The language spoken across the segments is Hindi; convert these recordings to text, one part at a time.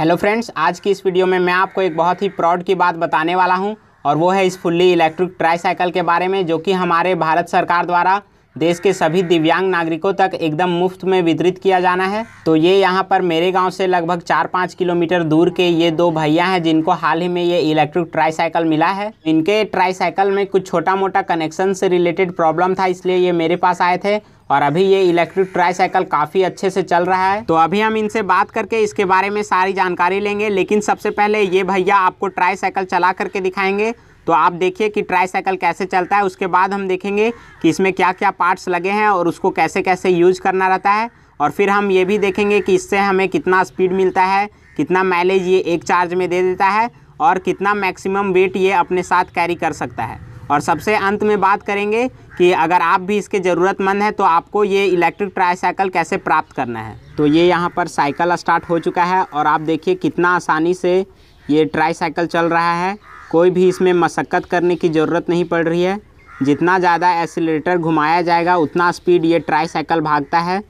हेलो फ्रेंड्स आज की इस वीडियो में मैं आपको एक बहुत ही प्राउड की बात बताने वाला हूं और वो है इस फुल्ली इलेक्ट्रिक ट्राईसाइकिल के बारे में जो कि हमारे भारत सरकार द्वारा देश के सभी दिव्यांग नागरिकों तक एकदम मुफ्त में वितरित किया जाना है तो ये यहाँ पर मेरे गांव से लगभग चार पाँच किलोमीटर दूर के ये दो भैया हैं जिनको हाल ही में ये इलेक्ट्रिक ट्राईसाइकिल मिला है इनके ट्राईसाइकिल में कुछ छोटा मोटा कनेक्शन से रिलेटेड प्रॉब्लम था इसलिए ये मेरे पास आए थे और अभी ये इलेक्ट्रिक ट्राईसाइकिल काफ़ी अच्छे से चल रहा है तो अभी हम इनसे बात करके इसके बारे में सारी जानकारी लेंगे लेकिन सबसे पहले ये भैया आपको ट्राईसाइकिल चला करके दिखाएंगे तो आप देखिए कि ट्राईसाइकिल कैसे चलता है उसके बाद हम देखेंगे कि इसमें क्या क्या पार्ट्स लगे हैं और उसको कैसे कैसे यूज करना रहता है और फिर हम ये भी देखेंगे कि इससे हमें कितना स्पीड मिलता है कितना माइलेज ये एक चार्ज में दे देता है और कितना मैक्सिमम वेट ये अपने साथ कैरी कर सकता है और सबसे अंत में बात करेंगे कि अगर आप भी इसके ज़रूरतमंद हैं तो आपको ये इलेक्ट्रिक ट्राईसाइकिल कैसे प्राप्त करना है तो ये यहाँ पर साइकिल स्टार्ट हो चुका है और आप देखिए कितना आसानी से ये ट्राईसाइकिल चल रहा है कोई भी इसमें मशक्क़त करने की ज़रूरत नहीं पड़ रही है जितना ज़्यादा एसिलेटर घुमाया जाएगा उतना स्पीड ये ट्राईसाइकिल भागता है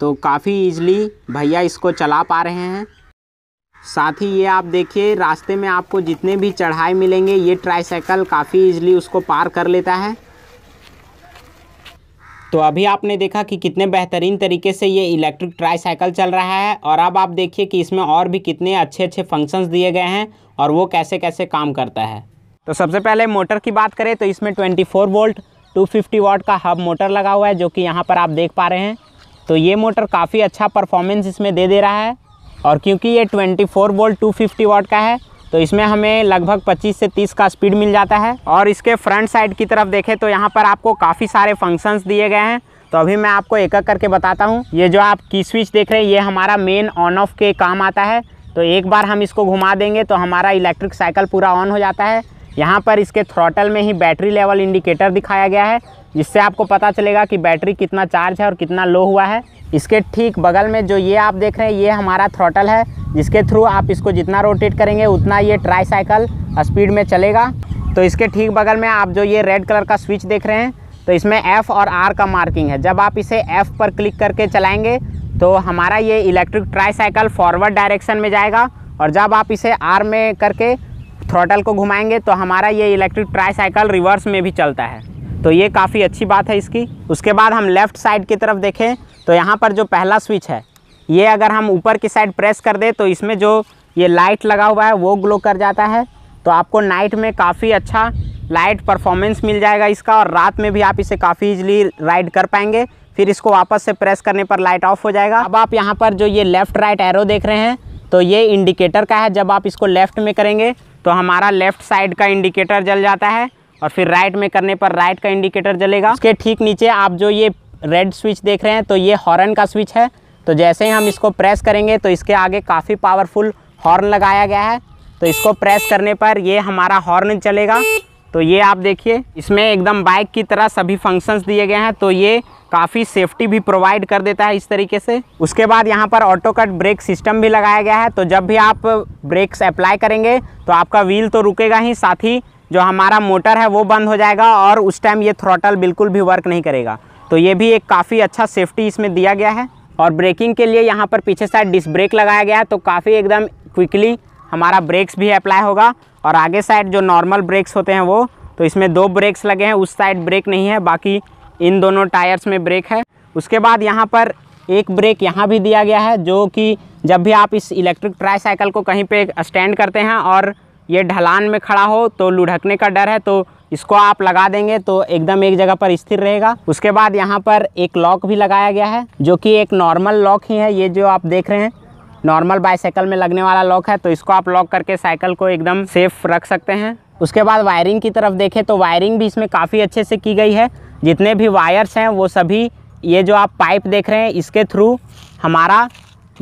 तो काफ़ी ईजली भैया इसको चला पा रहे हैं साथ ही ये आप देखिए रास्ते में आपको जितने भी चढ़ाई मिलेंगे ये ट्राईसाइकिल काफ़ी ईजिली उसको पार कर लेता है तो अभी आपने देखा कि कितने बेहतरीन तरीके से ये इलेक्ट्रिक ट्राईसाइकिल चल रहा है और अब आप देखिए कि इसमें और भी कितने अच्छे अच्छे फंक्शंस दिए गए हैं और वो कैसे कैसे काम करता है तो सबसे पहले मोटर की बात करें तो इसमें 24 वोल्ट टू वाट का हब मोटर लगा हुआ है जो कि यहाँ पर आप देख पा रहे हैं तो ये मोटर काफ़ी अच्छा परफॉर्मेंस इसमें दे दे रहा है और क्योंकि ये 24 वोल्ट टू वाट का है तो इसमें हमें लगभग 25 से 30 का स्पीड मिल जाता है और इसके फ्रंट साइड की तरफ देखें तो यहाँ पर आपको काफ़ी सारे फंक्शंस दिए गए हैं तो अभी मैं आपको एक एक करके बताता हूँ ये जो आप की स्विच देख रहे हैं ये हमारा मेन ऑन ऑफ के काम आता है तो एक बार हम इसको घुमा देंगे तो हमारा इलेक्ट्रिक साइकिल पूरा ऑन हो जाता है यहाँ पर इसके थ्रॉटल में ही बैटरी लेवल इंडिकेटर दिखाया गया है जिससे आपको पता चलेगा कि बैटरी कितना चार्ज है और कितना लो हुआ है इसके ठीक बगल में जो ये आप देख रहे हैं ये हमारा थ्रोटल है जिसके थ्रू आप इसको जितना रोटेट करेंगे उतना ये ट्राई साइकिल स्पीड में चलेगा तो इसके ठीक बगल में आप जो ये रेड कलर का स्विच देख रहे हैं तो इसमें एफ़ और आर का मार्किंग है जब आप इसे एफ़ पर क्लिक करके चलाएंगे तो हमारा ये electric tricycle forward direction में जाएगा और जब आप इसे आर में करके थ्रोटल को घुमाएंगे तो हमारा ये इलेक्ट्रिक ट्राई साइकिल रिवर्स में भी चलता है तो ये काफ़ी अच्छी बात है इसकी उसके बाद हम लेफ़्ट साइड की तरफ देखें तो यहाँ पर जो पहला स्विच है ये अगर हम ऊपर की साइड प्रेस कर दें तो इसमें जो ये लाइट लगा हुआ है वो ग्लो कर जाता है तो आपको नाइट में काफ़ी अच्छा लाइट परफॉर्मेंस मिल जाएगा इसका और रात में भी आप इसे काफ़ी इजली राइड कर पाएंगे फिर इसको वापस से प्रेस करने पर लाइट ऑफ हो जाएगा अब आप यहाँ पर जो ये लेफ़्ट राइट एरो देख रहे हैं तो ये इंडिकेटर का है जब आप इसको लेफ़्ट में करेंगे तो हमारा लेफ़्ट साइड का इंडिकेटर जल जाता है और फिर राइट में करने पर राइट का इंडिकेटर जलेगा उसके ठीक नीचे आप जो ये रेड स्विच देख रहे हैं तो ये हॉर्न का स्विच है तो जैसे ही हम इसको प्रेस करेंगे तो इसके आगे काफ़ी पावरफुल हॉर्न लगाया गया है तो इसको प्रेस करने पर ये हमारा हॉर्न चलेगा तो ये आप देखिए इसमें एकदम बाइक की तरह सभी फंक्शंस दिए गए हैं तो ये काफ़ी सेफ्टी भी प्रोवाइड कर देता है इस तरीके से उसके बाद यहाँ पर ऑटो कट ब्रेक सिस्टम भी लगाया गया है तो जब भी आप ब्रेक्स अप्लाई करेंगे तो आपका व्हील तो रुकेगा ही साथ ही जो हमारा मोटर है वो बंद हो जाएगा और उस टाइम ये थ्रोटल बिल्कुल भी वर्क नहीं करेगा तो ये भी एक काफ़ी अच्छा सेफ्टी इसमें दिया गया है और ब्रेकिंग के लिए यहाँ पर पीछे साइड डिस्क ब्रेक लगाया गया है तो काफ़ी एकदम क्विकली हमारा ब्रेक्स भी अप्लाई होगा और आगे साइड जो नॉर्मल ब्रेक्स होते हैं वो तो इसमें दो ब्रेक्स लगे हैं उस साइड ब्रेक नहीं है बाकी इन दोनों टायर्स में ब्रेक है उसके बाद यहाँ पर एक ब्रेक यहाँ भी दिया गया है जो कि जब भी आप इस इलेक्ट्रिक ट्राई साइकिल को कहीं पे स्टैंड करते हैं और ये ढलान में खड़ा हो तो लुढ़कने का डर है तो इसको आप लगा देंगे तो एकदम एक जगह पर स्थिर रहेगा उसके बाद यहाँ पर एक लॉक भी लगाया गया है जो कि एक नॉर्मल लॉक ही है ये जो आप देख रहे हैं नॉर्मल बाईसाइकिल में लगने वाला लॉक है तो इसको आप लॉक करके साइकिल को एकदम सेफ रख सकते हैं उसके बाद वायरिंग की तरफ देखें तो वायरिंग भी इसमें काफ़ी अच्छे से की गई है जितने भी वायर्स हैं वो सभी ये जो आप पाइप देख रहे हैं इसके थ्रू हमारा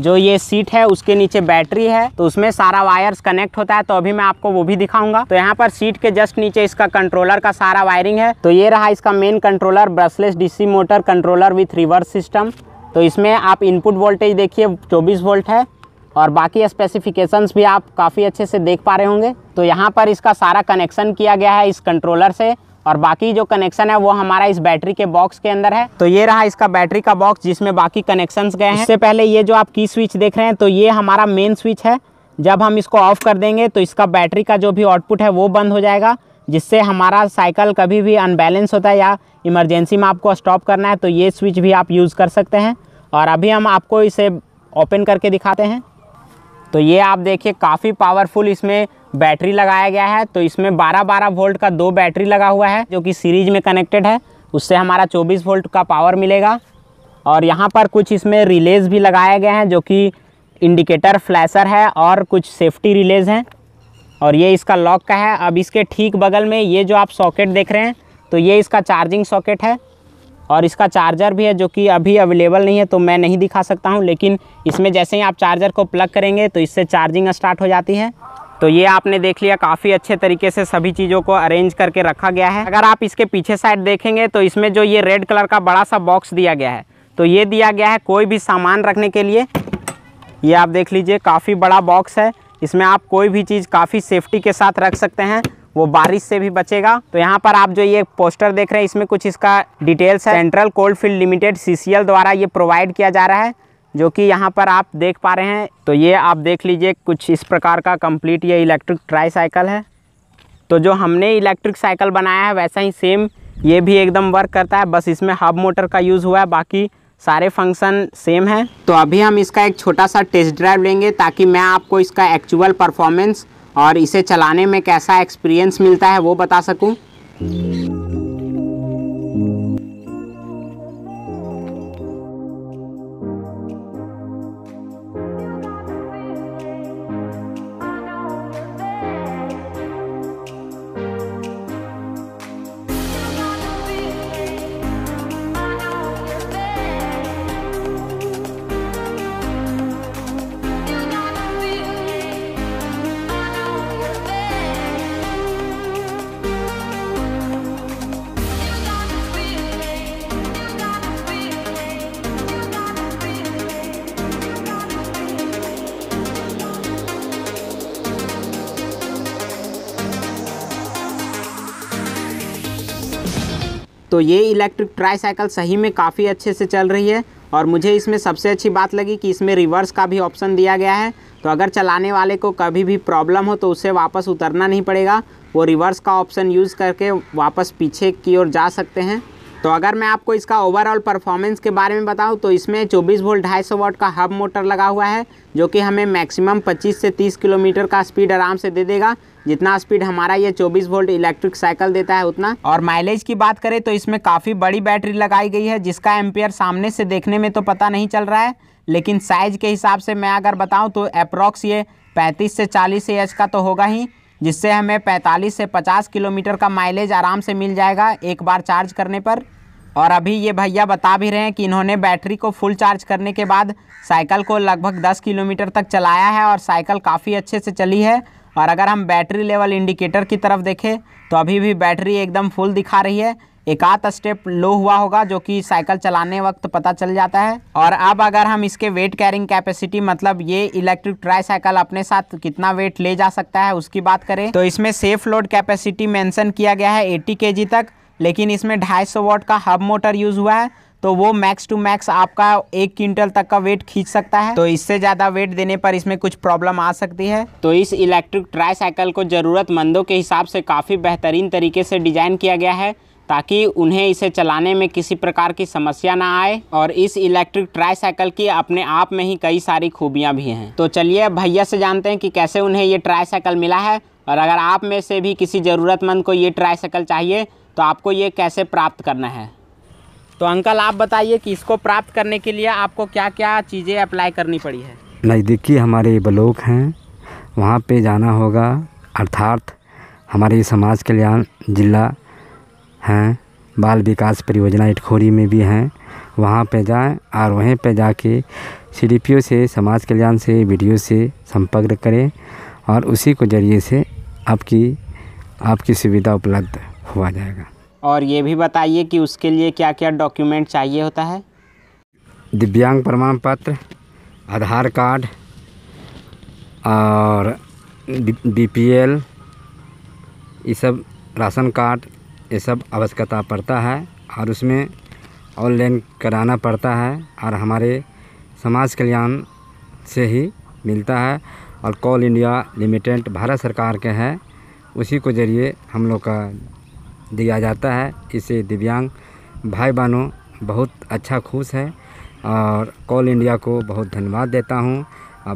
जो ये सीट है उसके नीचे बैटरी है तो उसमें सारा वायर्स कनेक्ट होता है तो अभी मैं आपको वो भी दिखाऊंगा तो यहाँ पर सीट के जस्ट नीचे इसका कंट्रोलर का सारा वायरिंग है तो ये रहा इसका main controller brushless DC motor controller with reverse system तो इसमें आप इनपुट वोल्टेज देखिए 24 वोल्ट है और बाकी स्पेसिफिकेशंस भी आप काफ़ी अच्छे से देख पा रहे होंगे तो यहाँ पर इसका सारा कनेक्शन किया गया है इस कंट्रोलर से और बाकी जो कनेक्शन है वो हमारा इस बैटरी के बॉक्स के अंदर है तो ये रहा इसका बैटरी का बॉक्स जिसमें बाकी कनेक्शंस गए हैं इससे पहले ये जो आप की स्विच देख रहे हैं तो ये हमारा मेन स्विच है जब हम इसको ऑफ कर देंगे तो इसका बैटरी का जो भी आउटपुट है वो बंद हो जाएगा जिससे हमारा साइकिल कभी भी अनबैलेंस होता है या इमरजेंसी में आपको स्टॉप करना है तो ये स्विच भी आप यूज़ कर सकते हैं और अभी हम आपको इसे ओपन करके दिखाते हैं तो ये आप देखिए काफ़ी पावरफुल इसमें बैटरी लगाया गया है तो इसमें 12-12 वोल्ट का दो बैटरी लगा हुआ है जो कि सीरीज में कनेक्टेड है उससे हमारा 24 वोल्ट का पावर मिलेगा और यहाँ पर कुछ इसमें रिलेज भी लगाए गए हैं जो कि इंडिकेटर फ्लैशर है और कुछ सेफ्टी रिलेज हैं और ये इसका लॉक का है अब इसके ठीक बगल में ये जो आप सॉकेट देख रहे हैं तो ये इसका चार्जिंग सॉकेट है और इसका चार्जर भी है जो कि अभी अवेलेबल नहीं है तो मैं नहीं दिखा सकता हूँ लेकिन इसमें जैसे ही आप चार्जर को प्लग करेंगे तो इससे चार्जिंग स्टार्ट हो जाती है तो ये आपने देख लिया काफ़ी अच्छे तरीके से सभी चीज़ों को अरेंज करके रखा गया है अगर आप इसके पीछे साइड देखेंगे तो इसमें जो ये रेड कलर का बड़ा सा बॉक्स दिया गया है तो ये दिया गया है कोई भी सामान रखने के लिए ये आप देख लीजिए काफ़ी बड़ा बॉक्स है इसमें आप कोई भी चीज़ काफ़ी सेफ्टी के साथ रख सकते हैं वो बारिश से भी बचेगा तो यहाँ पर आप जो ये पोस्टर देख रहे हैं इसमें कुछ इसका डिटेल्स है central coalfields limited C द्वारा ये प्रोवाइड किया जा रहा है जो कि यहाँ पर आप देख पा रहे हैं तो ये आप देख लीजिए कुछ इस प्रकार का कंप्लीट ये इलेक्ट्रिक ट्राई साइकिल है तो जो हमने इलेक्ट्रिक साइकिल बनाया है वैसा ही सेम ये भी एकदम वर्क करता है बस इसमें हब मोटर का यूज़ हुआ है बाकी सारे फंक्शन सेम है तो अभी हम इसका एक छोटा सा टेस्ट ड्राइव लेंगे ताकि मैं आपको इसका एक्चुअल परफॉर्मेंस और इसे चलाने में कैसा एक्सपीरियंस मिलता है वो बता सकूँ तो ये इलेक्ट्रिक ट्राईसाइकिल सही में काफ़ी अच्छे से चल रही है और मुझे इसमें सबसे अच्छी बात लगी कि इसमें रिवर्स का भी ऑप्शन दिया गया है तो अगर चलाने वाले को कभी भी प्रॉब्लम हो तो उसे वापस उतरना नहीं पड़ेगा वो रिवर्स का ऑप्शन यूज़ करके वापस पीछे की ओर जा सकते हैं तो अगर मैं आपको इसका ओवरऑल परफॉर्मेंस के बारे में बताऊं तो इसमें 24 वोल्ट ढाई सौ का हब मोटर लगा हुआ है जो कि हमें मैक्सिमम 25 से 30 किलोमीटर का स्पीड आराम से दे देगा जितना स्पीड हमारा ये 24 वोल्ट इलेक्ट्रिक साइकिल देता है उतना और माइलेज की बात करें तो इसमें काफ़ी बड़ी बैटरी लगाई गई है जिसका एम्पेयर सामने से देखने में तो पता नहीं चल रहा है लेकिन साइज़ के हिसाब से मैं अगर बताऊँ तो अप्रॉक्स ये पैंतीस से चालीस एच का तो होगा ही जिससे हमें 45 से 50 किलोमीटर का माइलेज आराम से मिल जाएगा एक बार चार्ज करने पर और अभी ये भैया बता भी रहे हैं कि इन्होंने बैटरी को फुल चार्ज करने के बाद साइकिल को लगभग 10 किलोमीटर तक चलाया है और साइकिल काफ़ी अच्छे से चली है और अगर हम बैटरी लेवल इंडिकेटर की तरफ देखें तो अभी भी बैटरी एकदम फुल दिखा रही है एक आध स्टेप लो हुआ होगा जो कि साइकिल चलाने वक्त पता चल जाता है और अब अगर हम इसके वेट कैरिंग कैपेसिटी मतलब ये इलेक्ट्रिक ट्राई साइकिल अपने साथ कितना वेट ले जा सकता है उसकी बात करें तो इसमें सेफ लोड कैपेसिटी मेंशन किया गया है 80 के तक लेकिन इसमें 250 सौ वॉट का हब मोटर यूज़ हुआ है तो वो मैक्स टू मैक्स आपका एक क्विंटल तक का वेट खींच सकता है तो इससे ज़्यादा वेट देने पर इसमें कुछ प्रॉब्लम आ सकती है तो इस इलेक्ट्रिक ट्राई साइकिल को ज़रूरतमंदों के हिसाब से काफ़ी बेहतरीन तरीके से डिज़ाइन किया गया है ताकि उन्हें इसे चलाने में किसी प्रकार की समस्या ना आए और इस इलेक्ट्रिक ट्राई साइकिल की अपने आप में ही कई सारी खूबियाँ भी हैं तो चलिए भैया से जानते हैं कि कैसे उन्हें ये ट्राई साइकिल मिला है और अगर आप में से भी किसी ज़रूरतमंद को ये ट्राई साइकिल चाहिए तो आपको ये कैसे प्राप्त करना है तो अंकल आप बताइए कि इसको प्राप्त करने के लिए आपको क्या क्या चीज़ें अप्लाई करनी पड़ी है नज़दीकी हमारे ब्लॉक हैं वहाँ पे जाना होगा अर्थात हमारे समाज कल्याण जिला हैं बाल विकास परियोजना इटखोरी में भी हैं वहाँ पे जाएं और वहीं पे जाके सी से समाज कल्याण से वीडियो से संपर्क करें और उसी को ज़रिए से आपकी आपकी सुविधा उपलब्ध हुआ जाएगा और ये भी बताइए कि उसके लिए क्या क्या डॉक्यूमेंट चाहिए होता है दिव्यांग प्रमाण पत्र आधार कार्ड और डी पी एल ये सब राशन कार्ड ये सब आवश्यकता पड़ता है और उसमें ऑनलाइन कराना पड़ता है और हमारे समाज कल्याण से ही मिलता है और कॉल इंडिया लिमिटेड भारत सरकार के हैं उसी को जरिए हम लोग का दिया जाता है इसे दिव्यांग भाई बहनों बहुत अच्छा खुश है और कॉल इंडिया को बहुत धन्यवाद देता हूँ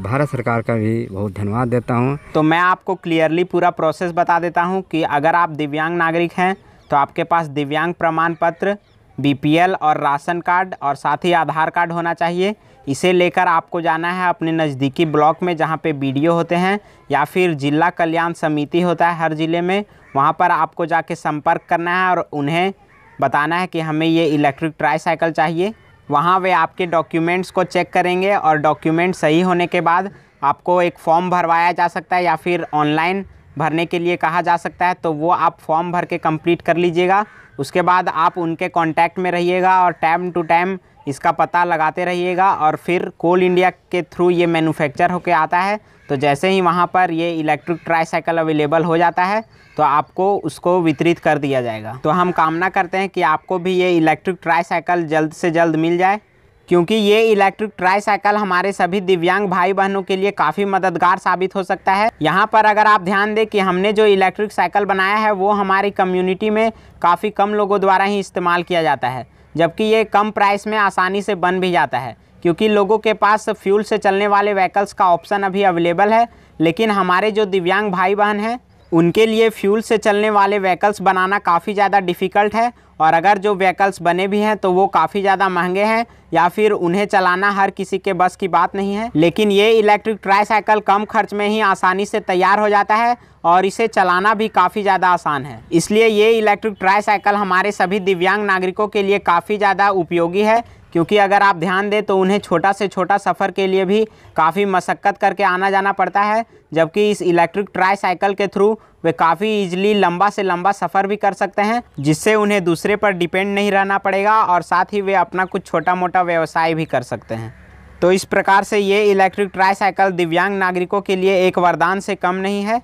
भारत सरकार का भी बहुत धन्यवाद देता हूँ तो मैं आपको क्लियरली पूरा प्रोसेस बता देता हूँ कि अगर आप दिव्यांग नागरिक हैं तो आपके पास दिव्यांग प्रमाण पत्र बी और राशन कार्ड और साथ ही आधार कार्ड होना चाहिए इसे लेकर आपको जाना है अपने नज़दीकी ब्लॉक में जहाँ पे बी होते हैं या फिर जिला कल्याण समिति होता है हर ज़िले में वहाँ पर आपको जाके संपर्क करना है और उन्हें बताना है कि हमें ये इलेक्ट्रिक ट्राई साइकिल चाहिए वहाँ वे आपके डॉक्यूमेंट्स को चेक करेंगे और डॉक्यूमेंट सही होने के बाद आपको एक फॉर्म भरवाया जा सकता है या फिर ऑनलाइन भरने के लिए कहा जा सकता है तो वो आप फॉर्म भर के कम्प्लीट कर लीजिएगा उसके बाद आप उनके कांटेक्ट में रहिएगा और टाइम टू टाइम इसका पता लगाते रहिएगा और फिर कोल इंडिया के थ्रू ये मैन्युफैक्चर होके आता है तो जैसे ही वहाँ पर ये इलेक्ट्रिक ट्राईसाइकिल अवेलेबल हो जाता है तो आपको उसको वितरित कर दिया जाएगा तो हम कामना करते हैं कि आपको भी ये इलेक्ट्रिक ट्राईसाइकिल जल्द से जल्द मिल जाए क्योंकि ये इलेक्ट्रिक ट्राईसाइकिल हमारे सभी दिव्यांग भाई बहनों के लिए काफ़ी मददगार साबित हो सकता है यहाँ पर अगर आप ध्यान दें कि हमने जो इलेक्ट्रिक साइकिल बनाया है वो हमारी कम्युनिटी में काफ़ी कम लोगों द्वारा ही इस्तेमाल किया जाता है जबकि ये कम प्राइस में आसानी से बन भी जाता है क्योंकि लोगों के पास फ्यूल से चलने वाले व्हीकल्स का ऑप्शन अभी अवेलेबल है लेकिन हमारे जो दिव्यांग भाई बहन हैं उनके लिए फ्यूल से चलने वाले व्हीकल्स बनाना काफ़ी ज़्यादा डिफ़िकल्ट है और अगर जो व्हीकल्स बने भी हैं तो वो काफ़ी ज़्यादा महंगे हैं या फिर उन्हें चलाना हर किसी के बस की बात नहीं है लेकिन ये इलेक्ट्रिक ट्राईसाइकिल कम खर्च में ही आसानी से तैयार हो जाता है और इसे चलाना भी काफ़ी ज़्यादा आसान है इसलिए ये इलेक्ट्रिक ट्राईसाइकिल हमारे सभी दिव्यांग नागरिकों के लिए काफ़ी ज़्यादा उपयोगी है क्योंकि अगर आप ध्यान दें तो उन्हें छोटा से छोटा सफ़र के लिए भी काफ़ी मशक्क़त करके आना जाना पड़ता है जबकि इस इलेक्ट्रिक ट्राई साइकिल के थ्रू वे काफ़ी इजली लंबा से लंबा सफ़र भी कर सकते हैं जिससे उन्हें दूसरे पर डिपेंड नहीं रहना पड़ेगा और साथ ही वे अपना कुछ छोटा मोटा व्यवसाय भी कर सकते हैं तो इस प्रकार से ये इलेक्ट्रिक ट्राई साइकिल दिव्यांग नागरिकों के लिए एक वरदान से कम नहीं है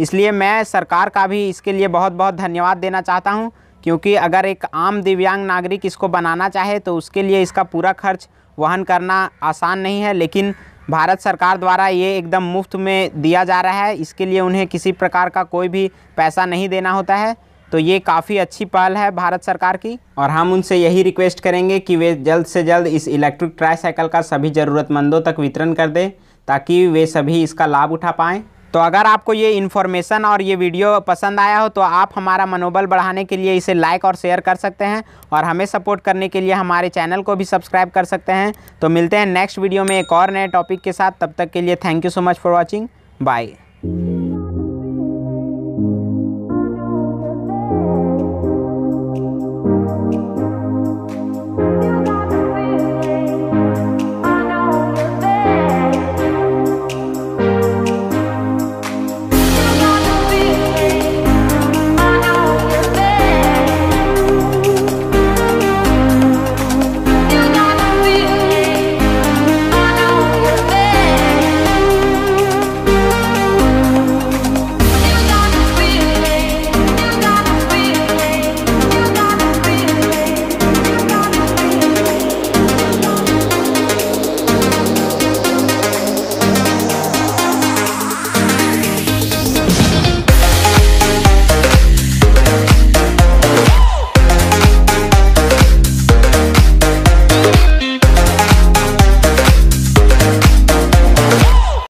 इसलिए मैं सरकार का भी इसके लिए बहुत बहुत धन्यवाद देना चाहता हूँ क्योंकि अगर एक आम दिव्यांग नागरिक इसको बनाना चाहे तो उसके लिए इसका पूरा खर्च वहन करना आसान नहीं है लेकिन भारत सरकार द्वारा ये एकदम मुफ्त में दिया जा रहा है इसके लिए उन्हें किसी प्रकार का कोई भी पैसा नहीं देना होता है तो ये काफ़ी अच्छी पहल है भारत सरकार की और हम उनसे यही रिक्वेस्ट करेंगे कि वे जल्द से जल्द इस इलेक्ट्रिक ट्राईसाइकिल का सभी ज़रूरतमंदों तक वितरण कर दें ताकि वे सभी इसका लाभ उठा पाएँ तो अगर आपको ये इन्फॉर्मेशन और ये वीडियो पसंद आया हो तो आप हमारा मनोबल बढ़ाने के लिए इसे लाइक और शेयर कर सकते हैं और हमें सपोर्ट करने के लिए हमारे चैनल को भी सब्सक्राइब कर सकते हैं तो मिलते हैं नेक्स्ट वीडियो में एक और नए टॉपिक के साथ तब तक के लिए thank you so much for watching bye